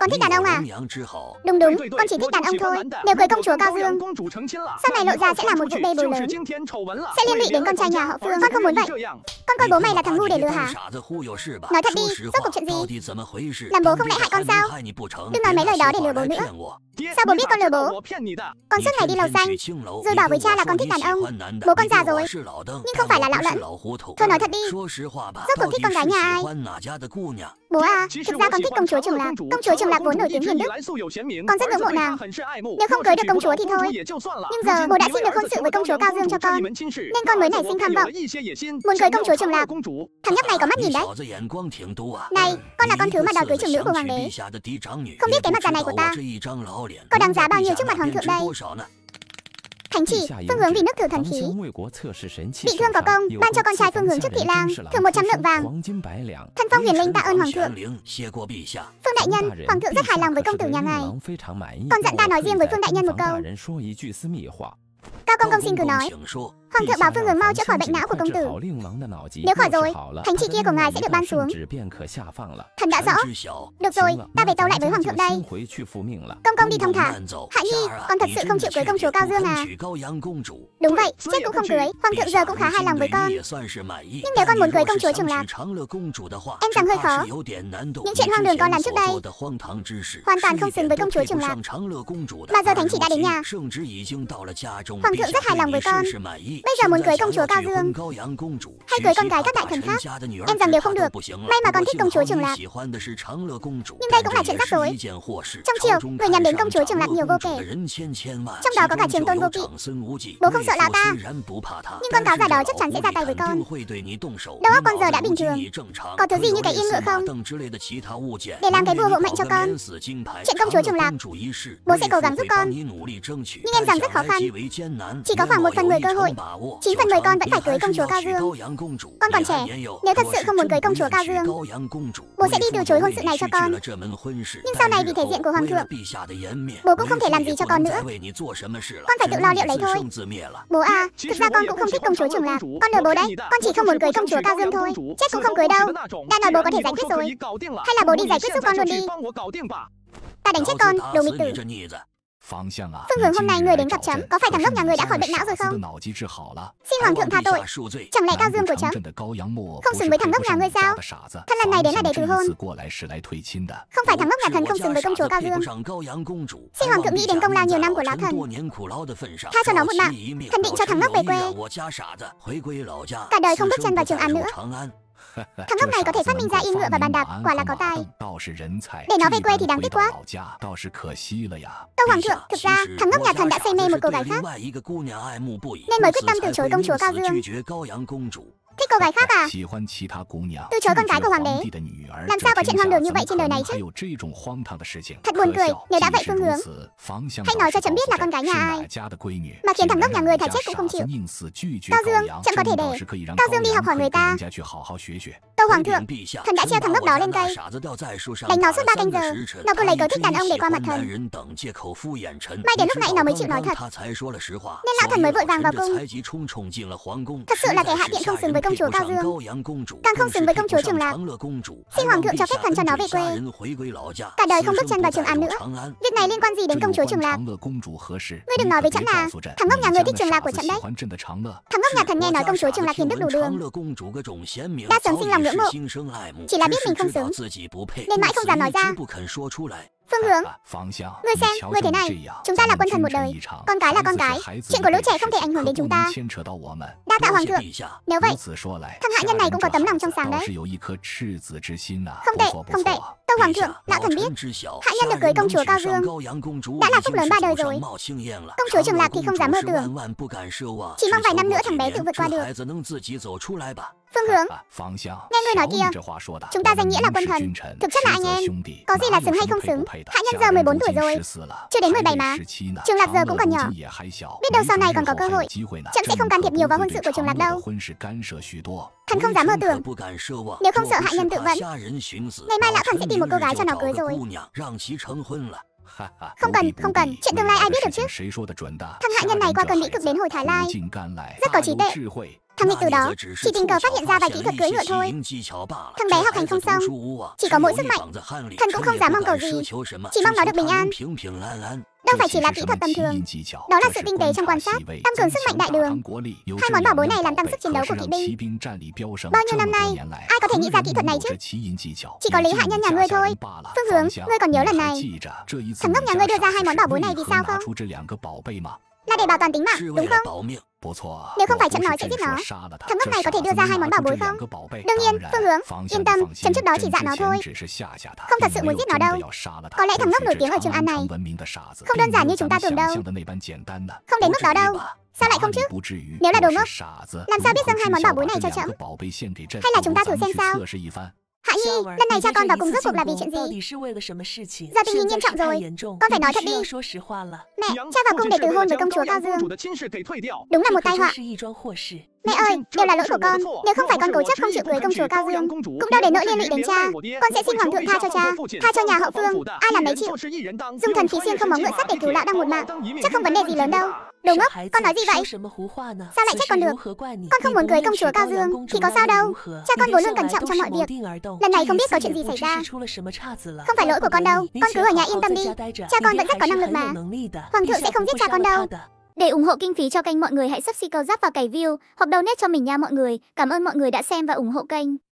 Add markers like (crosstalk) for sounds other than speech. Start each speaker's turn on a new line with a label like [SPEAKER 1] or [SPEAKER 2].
[SPEAKER 1] con thích đàn ông à? Đúng đúng, con chỉ thích đàn ông thôi Nếu cưới công chúa Cao Dương Sau
[SPEAKER 2] này lộ ra sẽ là một vụ bê bối lớn
[SPEAKER 1] Sẽ liên lụy đến con trai nhà họ Phương Con không muốn vậy
[SPEAKER 2] con coi bố mày là thằng ngu để lừa hả
[SPEAKER 1] Nói thật đi, rốt cuộc chuyện gì Làm bố không lại hại con sao Đừng nói mấy lời đó để lừa bố nữa Sao bố biết con lừa bố Con suốt ngày đi lầu xanh
[SPEAKER 2] Rồi bảo với cha là con thích đàn ông Bố con già rồi Nhưng không phải là lão lẫn Thôi nói thật đi Rốt cuộc thích con gái nhà ai Bố à, thực ra con thích công chúa Trường Lạc Công chúa Trường Lạc vốn nổi tiếng hiền đức
[SPEAKER 1] Con rất ngưỡng mộ nàng
[SPEAKER 2] Nếu không cưới được công chúa thì thôi Nhưng giờ bố đã xin được hôn sự với công chúa Cao Dương cho con Nên con mới nảy sinh tham vọng Muốn cưới công chúa trưởng lão
[SPEAKER 1] Thằng nhóc này có mắt nhìn đấy Này, con là con thứ mà đòi cưới trưởng nữ của hoàng đế Không biết cái mặt già này của ta Có đáng giá bao nhiêu trước mặt hoàng thượng đây Thánh chỉ, phương hướng vì nước thử thần khí Bị thương có công, ban cho con trai phương hướng trước thị lang Thưởng 100 lượng vàng Thân phong huyền linh tạ ơn hoàng thượng Phương đại nhân, hoàng thượng rất hài lòng với công tử nhà ngài Con dặn ta nói riêng với phương đại nhân một câu Cao Công Công xin cứ nói Hoàng thượng bảo Phương Ngừng mau chữa khỏi bệnh não của công tử Nếu khỏi rồi, thánh chỉ kia của ngài sẽ được ban xuống Thần đã rõ Được rồi, ta về tâu lại với Hoàng thượng đây Công công đi thông thả Hạ Nhi, con thật sự không chịu cưới công chúa Cao Dương à Đúng vậy, chết cũng không cưới Hoàng thượng giờ cũng khá hài lòng với con Nhưng nếu con muốn cưới công chúa Trường Lạc Em rằng hơi khó Những chuyện hoang đường con làm trước đây Hoàn toàn không xứng với công chúa Trường Lạc Mà giờ thánh chỉ đã đến nhà Hoàng thượng rất hài lòng với con Bây giờ muốn cưới công chúa Cao Dương Hay cưới con gái các đại thần khác Em rằng đều không được May mà con thích công chúa Trường Lạc Nhưng đây cũng là chuyện rắc rối Trong chiều, người nhằm đến công chúa Trường Lạc nhiều vô kể Trong đó có cả trường tôn vô kỵ Bố không sợ lão ta Nhưng con cáo già đó chắc chắn sẽ ra tay với con Đầu óc con giờ đã bình thường Có thứ gì như cái yên ngựa không Để làm cái vua hộ mệnh cho con Chuyện công chúa Trường Lạc Bố sẽ cố gắng giúp con Nhưng em rằng rất khó khăn chỉ có khoảng một phần mười cơ hội chín phần mười con vẫn phải cưới công chúa Cao Dương Con còn trẻ Nếu thật sự không muốn cưới công chúa Cao Dương Bố sẽ đi từ chối hôn sự này cho con Nhưng sau này vì thể diện của hoàng thượng Bố cũng không thể làm gì cho con nữa Con phải tự lo liệu lấy thôi
[SPEAKER 2] Bố à Thực ra con cũng không thích công chúa Trường Lạc Con lừa bố đấy Con chỉ không muốn cưới công chúa Cao Dương thôi Chết cũng không cưới đâu Đã nói bố có thể giải quyết rồi
[SPEAKER 1] Hay là bố đi giải quyết giúp con luôn đi
[SPEAKER 2] Ta đánh chết con, đồ nghịch tử
[SPEAKER 1] Phương Hường hôm nay người
[SPEAKER 2] đến gặp chấm, có phải thằng ngốc nhà người đã khỏi bệnh não rồi không?
[SPEAKER 1] Xin hoàng thượng tha tội, chẳng lẽ cao dương của chấm không xứng với thằng ngốc nhà người sao? Thần lần này đến là để từ hôn, không phải thằng ngốc nhà thần không xứng với công chúa cao dương. Xin hoàng thượng nghĩ đến công lao nhiều năm của lão thần, tha cho nó một mạng, thần định cho thằng ngốc về quê, cả đời không bước chân vào trường án nữa. Thằng ngốc này có thể phát minh ra yên ngựa và bàn đạp, quả là có tài. Để nó về quê thì đáng tiếc quá. Tâu
[SPEAKER 2] Hoàng thượng, thực ra, thằng ngốc nhà thần đã say mê một cô gái khác.
[SPEAKER 1] Nên mới quyết tâm từ chối công chúa Cao Dương. Thích cô gái khác à? Tôi chối con gái của hoàng đế. Làm sao có chuyện hoang đường như vậy trên đời này chứ? Thật buồn cười, nếu đã vậy phương hướng. Hãy nói cho chấm biết là con gái nhà ai. Mà khiến thằng ngốc nhà người thà chết cũng không chịu. Cao Dương, chấm có thể để. Cao Dương đi học hỏi người ta. Tâu Hoàng thượng, thần đã treo thằng ngốc đó lên cây Đánh nó suốt ba canh giờ Nó cứ lấy cớ thích đàn ông để qua mặt thần May đến lúc nãy nó mới chịu nói thật Nên lão thần mới vội vàng vào cung Thật sự là kẻ hạ tiện không xứng với công chúa Cao Dương Càng không xứng với công chúa Trường Lạc Xin Hoàng thượng cho phép thần cho nó về quê Cả đời không bước chân vào Trường An nữa
[SPEAKER 2] Việc này liên quan gì đến công chúa Trường Lạc
[SPEAKER 1] Ngươi đừng nói với chẳng là Thằng ngốc nhà ngươi thích Trường Lạc của chẳng đấy Thằng ngốc nhà thần nghe nói công chúa Trường Lạc hiền đức đủ đường Đã sớm sinh lòng ngưỡng mộ Chỉ là biết mình không xứng Nên mãi không dám nói ra Phương hướng Ngươi xem, ngươi thế này Chúng ta là quân thần một đời Con cái là con cái Chuyện của lũ trẻ không thể ảnh hưởng đến chúng ta Đa tạ hoàng thượng Nếu vậy Thằng hạ nhân này cũng có tấm lòng trong sáng đấy Không tệ, không tệ hoàng thượng, lão thần biết Hạ nhân được cưới công chúa Cao Dương Đã là phúc lớn ba đời rồi Công chúa Trường Lạc thì không dám mơ tưởng Chỉ mong vài năm nữa thằng bé tự vượt qua được Phương hướng Nghe người nói kia Chúng ta danh nghĩa là quân thần Thực chất là anh em Có gì là xứng hay không xứng Hạ nhân giờ 14 tuổi rồi Chưa đến 17 mà Trường Lạc giờ cũng còn nhỏ Biết đâu sau này còn có cơ hội Chậm sẽ không can thiệp nhiều vào hôn sự của Trường Lạc đâu thần không dám mơ tưởng Nếu không sợ hại nhân tự vấn Ngày mai lão thần sẽ tìm một cô gái cho nó cưới rồi (laughs) Không cần, không cần Chuyện tương lai ai biết được chứ Thằng hại nhân này qua cơn mỹ cực đến hồi Thái Lai Rất có trí tệ Thằng nghịch từ đó Chỉ tình cờ phát hiện ra vài kỹ thuật cưỡi ngựa thôi Thằng bé học hành không xong Chỉ có mỗi sức mạnh Thần cũng không dám mong cầu gì Chỉ mong nó được bình an Đâu phải chỉ là kỹ thuật tầm thường Đó là sự tinh tế trong quan sát Tăng cường sức mạnh đại đường Hai món bảo bối này làm tăng sức chiến đấu của kỵ binh Bao nhiêu năm nay Ai có thể nghĩ ra kỹ thuật này chứ Chỉ có lý hạ nhân nhà ngươi thôi Phương hướng, ngươi còn nhớ lần này Thằng ngốc nhà ngươi đưa ra hai món bảo bối này vì sao không
[SPEAKER 2] là để bảo toàn tính mạng, đúng không?
[SPEAKER 1] Nếu không phải chấm nói sẽ giết nó Thằng ngốc này có thể đưa ra hai món bảo bối không? Đương nhiên, Phương Hướng, yên tâm, chấm trước đó chỉ dọa nó thôi Không thật sự muốn giết nó đâu Có lẽ thằng ngốc nổi tiếng ở Trường An này Không đơn giản như chúng ta tưởng đâu Không đến mức đó đâu Sao lại không chứ? Nếu là đồ ngốc Làm sao biết dâng hai món bảo bối này cho chấm? Hay là chúng ta thử xem sao? Hạ Nhi, lần này cha con vào cùng rốt cuộc là vì chuyện gì? Gia tình hình nghiêm trọng rồi, con phải nói thật đi. Mẹ, cha vào cung để từ hôn với công chúa Cao Dương. Đúng là một tai họa. Mẹ ơi, đều là lỗi của con. Nếu không phải con cố chấp không chịu cưới công
[SPEAKER 2] chúa Cao Dương, cũng đâu để nỗi liên lụy đến cha. Con sẽ xin hoàng thượng tha cho cha, tha cho nhà hậu phương, ai làm mấy chịu.
[SPEAKER 1] Dùng thần khí xiên không móng ngựa sắt để cứu lão đang một
[SPEAKER 2] mạng, chắc không vấn đề gì lớn đâu. Đồ ngốc, con nói gì vậy?
[SPEAKER 1] Sao lại trách con được? Con không muốn cưới công chúa Cao Dương thì có sao đâu. Cha con vốn luôn cẩn trọng trong mọi việc. Lần này không biết có chuyện gì xảy ra. Không phải lỗi của con đâu, con cứ ở nhà yên tâm đi. Cha con vẫn rất có năng lực mà.
[SPEAKER 2] Hoàng thượng sẽ không giết cha con đâu. Để ủng hộ kinh phí cho kênh mọi người hãy subscribe giáp vào cày view hoặc donate cho mình nha mọi người. Cảm ơn mọi người đã xem và ủng hộ kênh.